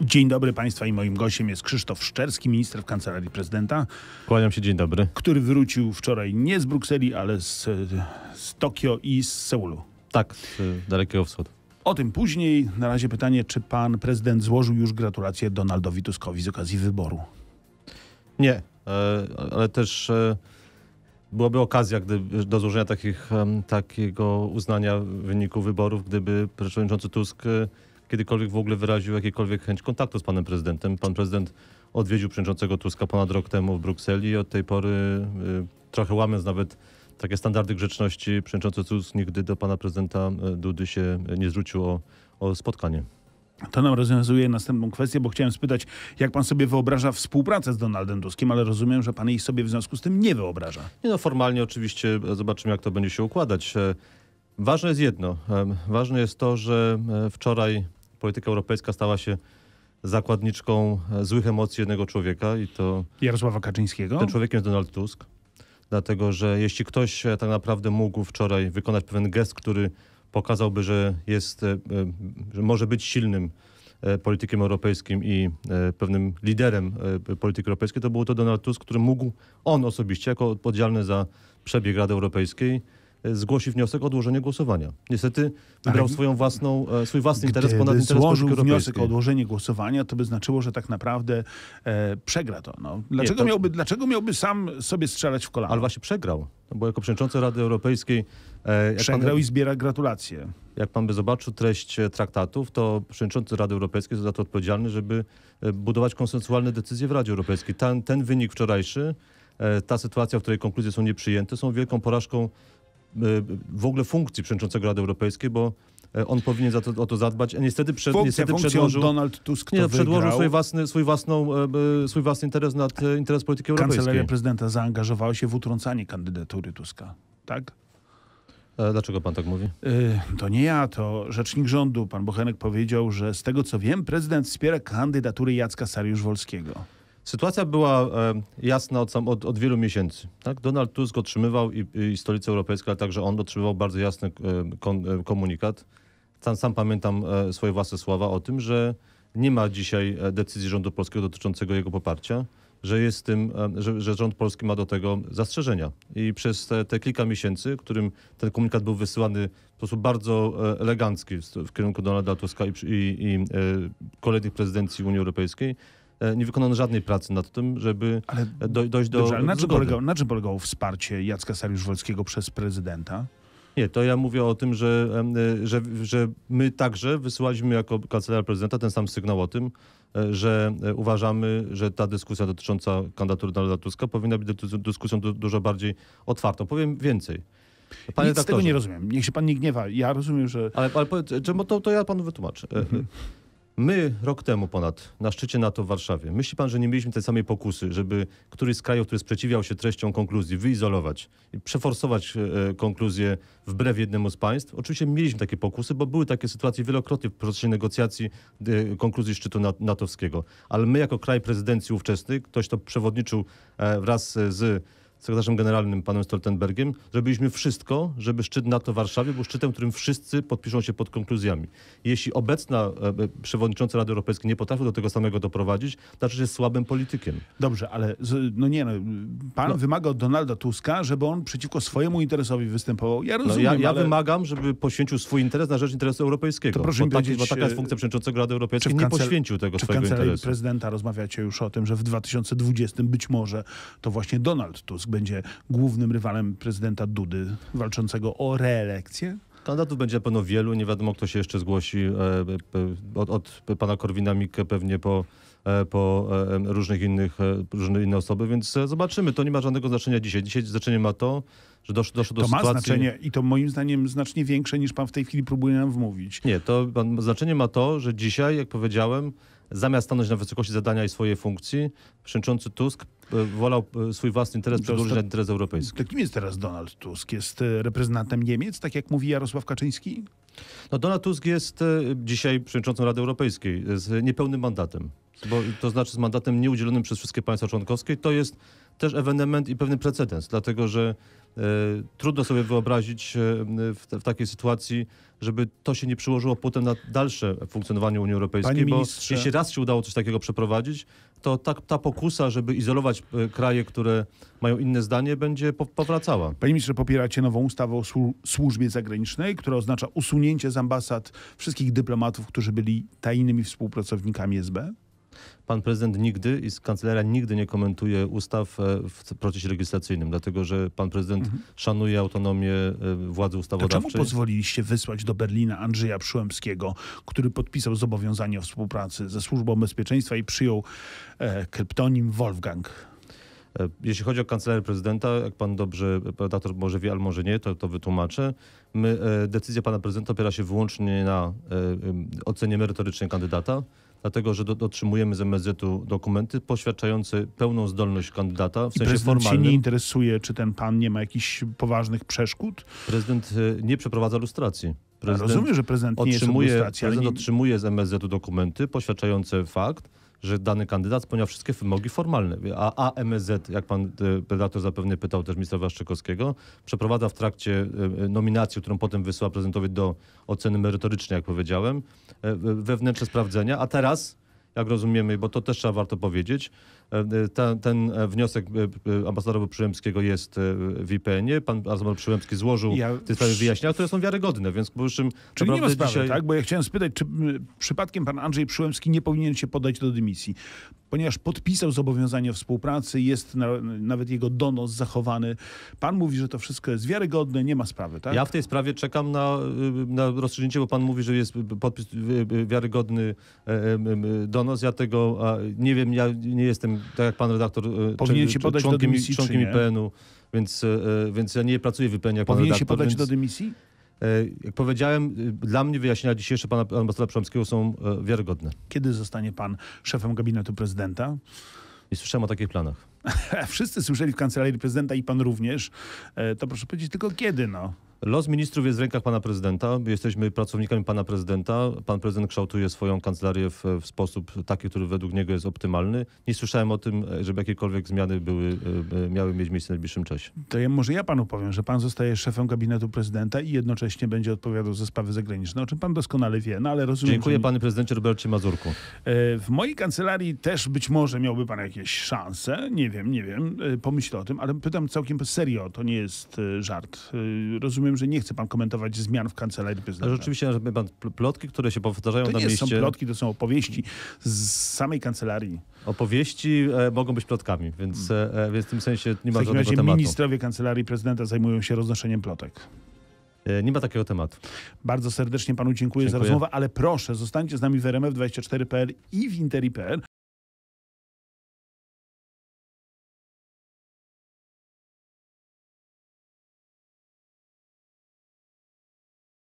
Dzień dobry Państwa i moim gościem jest Krzysztof Szczerski, minister w Kancelarii Prezydenta. Kłaniam się, dzień dobry. Który wrócił wczoraj nie z Brukseli, ale z, z Tokio i z Seulu. Tak, z Dalekiego Wschodu. O tym później. Na razie pytanie, czy pan prezydent złożył już gratulacje Donaldowi Tuskowi z okazji wyboru? Nie, e, ale też e, byłaby okazja gdyby, do złożenia takich, takiego uznania wyniku wyborów, gdyby przewodniczący Tusk e, kiedykolwiek w ogóle wyraził jakiekolwiek chęć kontaktu z panem prezydentem. Pan prezydent odwiedził przewodniczącego Tuska ponad rok temu w Brukseli i od tej pory, y, trochę łamiąc nawet takie standardy grzeczności, przewodniczący Tusk nigdy do pana prezydenta y, Dudy się nie zwrócił o, o spotkanie. To nam rozwiązuje następną kwestię, bo chciałem spytać, jak pan sobie wyobraża współpracę z Donaldem Tuskiem, ale rozumiem, że pan jej sobie w związku z tym nie wyobraża. Nie no, formalnie oczywiście e, zobaczymy, jak to będzie się układać. E, ważne jest jedno. E, ważne jest to, że wczoraj polityka europejska stała się zakładniczką e, złych emocji jednego człowieka i to... Jarosława Kaczyńskiego? Ten człowiekiem jest Donald Tusk. Dlatego, że jeśli ktoś e, tak naprawdę mógł wczoraj wykonać pewien gest, który pokazałby, że jest, e, że może być silnym politykiem europejskim i pewnym liderem polityki europejskiej, to był to Donald Tusk, który mógł on osobiście, jako odpowiedzialny za przebieg Rady Europejskiej, zgłosi wniosek o odłożenie głosowania. Niestety wybrał swoją własną, e, swój własny interes ponad interes złożył wniosek o odłożenie głosowania, to by znaczyło, że tak naprawdę e, przegra to. No. Dlaczego, Nie, to... Miałby, dlaczego miałby sam sobie strzelać w kolano? Ale właśnie przegrał, no bo jako przewodniczący Rady Europejskiej... E, przegrał pan... i zbiera gratulacje. Jak pan by zobaczył treść e, traktatów, to przewodniczący Rady Europejskiej jest za to odpowiedzialny, żeby e, budować konsensualne decyzje w Radzie Europejskiej. Ten, ten wynik wczorajszy, ta sytuacja, w której konkluzje są nieprzyjęte, są wielką porażką w ogóle funkcji przewodniczącego Rady Europejskiej, bo e, on powinien za to, o to zadbać, a niestety, przed, Funkcja, niestety przedłożył, Donald Tusk nie, no, przedłożył swój własny, swój, własną, e, e, swój własny interes nad interes polityki europejskiej. Kancelaria prezydenta zaangażowała się w utrącanie kandydatury Tuska, tak? Dlaczego pan tak mówi? To nie ja, to rzecznik rządu, pan Bochenek powiedział, że z tego co wiem, prezydent wspiera kandydaturę Jacka Sariusz-Wolskiego. Sytuacja była e, jasna od, od, od wielu miesięcy. Tak? Donald Tusk otrzymywał i, i stolica europejska, ale także on otrzymywał bardzo jasny e, e, komunikat. Sam, sam pamiętam swoje własne słowa o tym, że nie ma dzisiaj decyzji rządu polskiego dotyczącego jego poparcia, że, jest tym, że, że rząd polski ma do tego zastrzeżenia. I przez te, te, kilka miesięcy, którym ten komunikat był wysyłany w sposób bardzo elegancki w, w kierunku Donalda Tuska i, i, i kolejnych prezydencji Unii Europejskiej, E, nie wykonano żadnej pracy nad tym, żeby e, ale, do, dojść do dobrze, ale na, czym polegało, na czym polegało wsparcie Jacka Sariusz-Wolskiego przez prezydenta? Nie, to ja mówię o tym, że, e, że, że my także wysyłaliśmy jako kancelaria prezydenta ten sam sygnał o tym, że uważamy, że ta dyskusja dotycząca kandydatury Donalda Tuska powinna być dyskusją du dużo bardziej otwartą. Powiem więcej. Panie Nic z tego nie rozumiem. Niech się pan nie gniewa. Ja rozumiem, że... Ale, ale powiedz, to, to ja panu wytłumaczę. Mhm. My rok temu ponad na szczycie NATO w Warszawie, myśli pan, że nie mieliśmy tej samej pokusy, żeby któryś z krajów, który sprzeciwiał się treściom konkluzji, wyizolować i przeforsować e, e, konkluzję wbrew jednemu z państw? Oczywiście mieliśmy takie pokusy, bo były takie sytuacje wielokrotnie w procesie negocjacji e, konkluzji szczytu natowskiego. Ale my jako kraj prezydencji ówczesnej, ktoś to przewodniczył wraz z sekretarzem generalnym panem Stoltenbergiem, zrobiliśmy wszystko, żeby szczyt NATO w Warszawie był szczytem, którym wszyscy podpiszą się pod konkluzjami. Jeśli obecna e, e, przewodnicząca Rady Europejskiej nie potrafi do tego samego doprowadzić, znaczy, że jest słabym politykiem. Dobrze, ale no nie, no, pan no. wymaga od Donalda Tuska, żeby on przeciwko swojemu interesowi występował. Ja no, rozumiem, no ja, ja ale... wymagam, żeby poświęcił swój interes na rzecz interesu europejskiego. To proszę bo, taki, bo taka jest e, funkcja przewodniczącego Rady Europejskiej. Nie poświęcił tego swojego interesu. w kancelarii prezydenta rozmawiacie już o tym, że w 2020 być może to właśnie Donald Tusk będzie głównym rywalem prezydenta Dudy walczącego o reelekcję? Kandydatów będzie pewno wielu, nie wiadomo kto się jeszcze zgłosi. E, e, od, od pana Korwina-Mikke pewnie po, e, po różnych innych, różne inne osoby, więc zobaczymy. To nie ma żadnego znaczenia dzisiaj. Dzisiaj znaczenie ma to, że doszło, doszło to do sytuacji... To ma znaczenie i to moim zdaniem znacznie większe niż pan w tej chwili próbuje nam wmówić. Nie, to znaczenie ma to, że dzisiaj, jak powiedziałem, zamiast stanąć na wysokości zadania i swojej funkcji, przewodniczący Tusk e, wolał e, swój własny interes przedłużyć na interes europejski. kim jest teraz Donald Tusk? Jest e, reprezentantem Niemiec, tak jak mówi Jarosław Kaczyński? No Donald Tusk jest dzisiaj przewodniczącym Rady Europejskiej z niepełnym mandatem. Bo, to znaczy z mandatem nieudzielonym przez wszystkie państwa członkowskie. To jest też ewenement i pewny precedens, dlatego że E, trudno sobie wyobrazić e, w, w, takiej sytuacji, żeby to się nie przyłożyło potem na dalsze funkcjonowanie Unii Europejskiej, bo jeśli raz się udało coś takiego przeprowadzić, to ta, ta pokusa, żeby izolować e, kraje, które mają inne zdanie, będzie powracała. Panie ministrze, popieracie nową ustawę o służbie zagranicznej, która oznacza usunięcie z ambasad wszystkich dyplomatów, którzy byli tajnymi współpracownikami SB? pan prezydent nigdy i kancelaria nigdy nie komentuje ustaw e, w procesie legislacyjnym, dlatego że pan prezydent mhm. szanuje autonomię e, władzy ustawodawczej. To czemu pozwoliliście wysłać do Berlina Andrzeja Przyłębskiego, który podpisał zobowiązanie o współpracy ze Służbą Bezpieczeństwa i przyjął e, kryptonim Wolfgang? E, jeśli chodzi o kancelarię prezydenta, jak pan dobrze, redaktor może wie, albo może nie, to, to wytłumaczę. My, decyzja pana prezydenta opiera się wyłącznie na ocenie merytorycznej kandydata dlatego że dotrzymujemy z MSZ-u dokumenty poświadczające pełną zdolność kandydata w I sensie prezydent formalnym. się nie interesuje, czy ten pan nie ma jakichś poważnych przeszkód? Prezydent e, nie przeprowadza lustracji. Prezydent ja rozumiem, że prezydent nie otrzymuje, jest lustracji, prezydent nie... otrzymuje z MSZ-u dokumenty poświadczające fakt, że dany kandydat spełnia wszystkie wymogi formalne. A AMZ, jak pan e, redaktor zapewne pytał też ministra Waszczykowskiego, przeprowadza w trakcie e, e, nominacji, którą potem wysyła prezydentowi do oceny merytorycznej, jak powiedziałem, wewnętrzne sprawdzenia, a teraz jak rozumiemy, bo to też trzeba warto powiedzieć. E, e, ten, ten wniosek e, ambasadora Przyłębskiego jest w IPN-ie. Pan ambasador Przyłębski złożył ja... te sprawy wyjaśnienia, które są wiarygodne, więc po prostu. Czyli nie ma sprawy, dzisiaj... tak? Bo ja chciałem spytać, czy przypadkiem pan Andrzej Przyłębski nie powinien się podać do dymisji, ponieważ podpisał zobowiązanie współpracy, jest na, nawet jego donos zachowany. Pan mówi, że to wszystko jest wiarygodne, nie ma sprawy, tak? Ja w tej sprawie czekam na, y, na rozstrzygnięcie, bo pan mówi, że jest podpis y, y, wiarygodny donos Sonos. Ja tego nie wiem, ja nie jestem, tak jak pan redaktor, e, Powinien czy, podać członkiem, do dymisji, członkiem IPN-u, więc, e, e, więc ja nie pracuję w IPN-ie jak Powinien pan redaktor. się podać więc... do dymisji? Jak powiedziałem, dla mnie wyjaśnienia dzisiejsze pana ambasadora Przemskiego są wiarygodne. Kiedy zostanie pan szefem gabinetu prezydenta? Nie słyszałem o takich planach. Wszyscy słyszeli w kancelarii prezydenta i pan również. To proszę powiedzieć tylko kiedy, no. Los ministrów jest w rękach pana prezydenta. Jesteśmy pracownikami pana prezydenta. Pan prezydent kształtuje swoją kancelarię w, w sposób taki, który według niego jest optymalny. Nie słyszałem o tym, żeby jakiekolwiek zmiany były, e, e, miały mieć miejsce w najbliższym czasie. To ja, może ja panu powiem, że pan zostaje szefem gabinetu prezydenta i jednocześnie będzie odpowiadał za sprawy zagraniczne, o czym pan doskonale wie, no ale rozumiem. Dziękuję że... panie prezydencie Robercie Mazurku. E, w mojej kancelarii też być może miałby pan jakieś szanse. Nie wiem, nie wiem. Pomyślę o tym, ale pytam całkiem serio. To nie jest żart. Rozumiem, że nie chce pan komentować zmian w kancelarii prezydenta. Rzeczywiście, żeby pan plotki, które się powtarzają to na nie mieście... To są plotki, to są opowieści z samej kancelarii. Opowieści e, mogą być plotkami, więc, hmm. e, e, więc w tym sensie nie ma żadnego tematu. W takim razie ministrowie kancelarii prezydenta zajmują się roznoszeniem plotek. E, nie ma takiego tematu. Bardzo serdecznie panu dziękuję, dziękuję, za rozmowę, ale proszę, zostańcie z nami w RMF24.pl i w Interi.pl.